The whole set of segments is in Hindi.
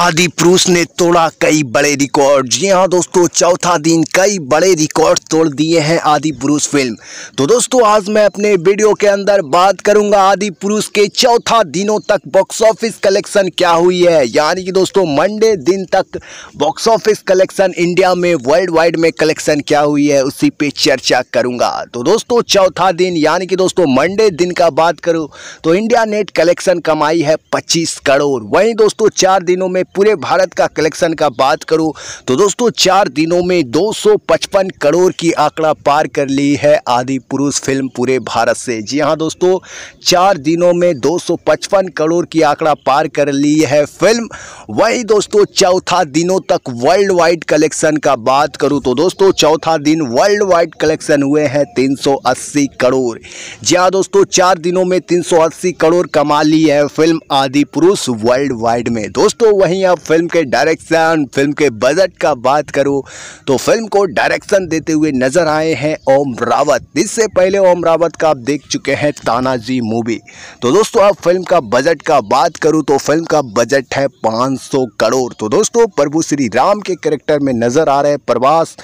आदि पुरुष ने तोड़ा कई बड़े रिकॉर्ड जी हाँ दोस्तों चौथा दिन कई बड़े रिकॉर्ड तोड़ दिए हैं आदि पुरुष फिल्म तो दोस्तों आज मैं अपने वीडियो के अंदर बात करूंगा आदि पुरुष के चौथा दिनों तक बॉक्स ऑफिस कलेक्शन क्या हुई है यानी कि दोस्तों मंडे दिन तक बॉक्स ऑफिस कलेक्शन इंडिया में वर्ल्ड वाइड में कलेक्शन क्या हुई है उसी पर चर्चा करूंगा तो दोस्तों चौथा दिन यानी कि दोस्तों मंडे दिन का बात करूँ तो इंडिया नेट कलेक्शन कमाई है पच्चीस करोड़ वहीं दोस्तों चार दिनों में पूरे भारत का कलेक्शन का बात करूं तो दोस्तों चार दिनों में 255 करोड़ की आंकड़ा पार कर ली है आदि पुरुष फिल्म पूरे भारत से जी हाँ दोस्तों चार दिनों में 255 करोड़ की आंकड़ा पार कर ली है फिल्म वही दोस्तों चौथा दिनों तक वर्ल्ड वाइड कलेक्शन का बात करूँ तो दोस्तों चौथा दिन वर्ल्ड वाइड कलेक्शन हुए हैं तीन करोड़ जी हाँ दोस्तों चार दिनों में तीन करोड़ कमा ली है फिल्म आदि पुरुष वर्ल्ड वाइड में दोस्तों वही वहीं अब फिल्म के डायरेक्शन फिल्म के बजट का बात करूँ तो फिल्म को डायरेक्शन देते हुए नज़र आए हैं ओम रावत इससे पहले ओम रावत का आप देख चुके हैं तानाजी मूवी तो दोस्तों अब फिल्म का बजट का बात करूँ तो फिल्म का बजट है 500 करोड़ तो दोस्तों प्रभु श्री राम के करेक्टर में नज़र आ रहे हैं प्रवास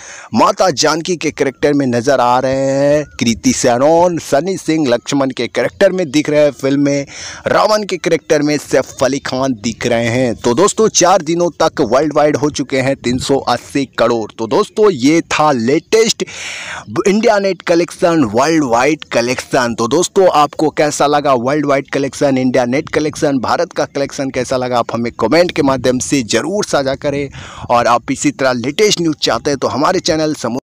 माता जानकी के करेक्टर में नज़र आ रहे हैं कृति सैनोन सनी सिंह लक्ष्मण के करेक्टर में दिख रहे हैं फिल्म में रावण के करेक्टर में सैफ अली खान दिख रहे हैं तो दोस्तों दोस्तों चार दिनों तक वर्ल्ड वाइड हो चुके हैं 380 करोड़ तो दोस्तों ये था latest India net collection worldwide collection तो दोस्तों आपको कैसा लगा worldwide collection India net collection Bharat का कलेक्शन कैसा लगा आप हमें कमेंट के माध्यम से ज़रूर साझा करें और आप इसी तरह लेटेस्ट न्यूज़ चाहते हैं तो हमारे चैनल समूह